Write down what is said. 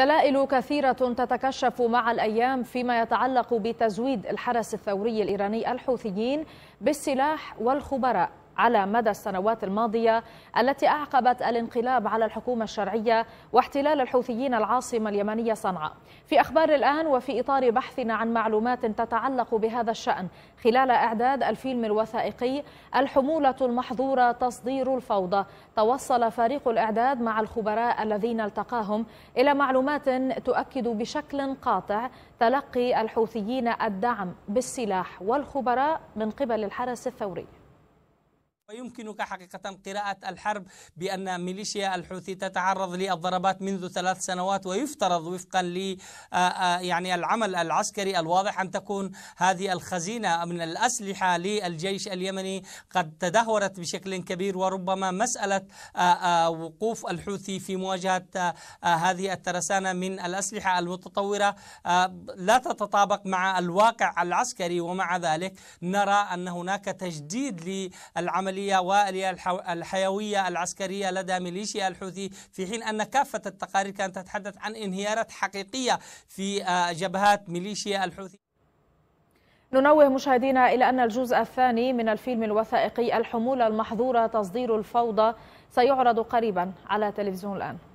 دلائل كثيرة تتكشف مع الأيام فيما يتعلق بتزويد الحرس الثوري الإيراني الحوثيين بالسلاح والخبراء على مدى السنوات الماضية التي أعقبت الانقلاب على الحكومة الشرعية واحتلال الحوثيين العاصمة اليمنية صنعاء في أخبار الآن وفي إطار بحثنا عن معلومات تتعلق بهذا الشأن خلال إعداد الفيلم الوثائقي الحمولة المحظورة تصدير الفوضى توصل فريق الإعداد مع الخبراء الذين التقاهم إلى معلومات تؤكد بشكل قاطع تلقي الحوثيين الدعم بالسلاح والخبراء من قبل الحرس الثوري ويمكنك حقيقة قراءة الحرب بأن ميليشيا الحوثي تتعرض للضربات منذ ثلاث سنوات ويفترض وفقا ل آه، آه، يعني العمل العسكري الواضح أن تكون هذه الخزينة من الأسلحة للجيش اليمني قد تدهورت بشكل كبير وربما مسألة آه، وقوف الحوثي في مواجهة هذه الترسانة من الأسلحة المتطورة لا تتطابق مع الواقع العسكري ومع ذلك نرى أن هناك تجديد للعمل العملية الحيوية العسكرية لدى ميليشيا الحوثي في حين أن كافة التقارير كانت تتحدث عن انهيارات حقيقية في آه، جبهات ميليشيا الحوثي ننوه مشاهدينا إلى أن الجزء الثاني من الفيلم الوثائقي الحمولة المحظورة تصدير الفوضى سيعرض قريبا على تلفزيون الآن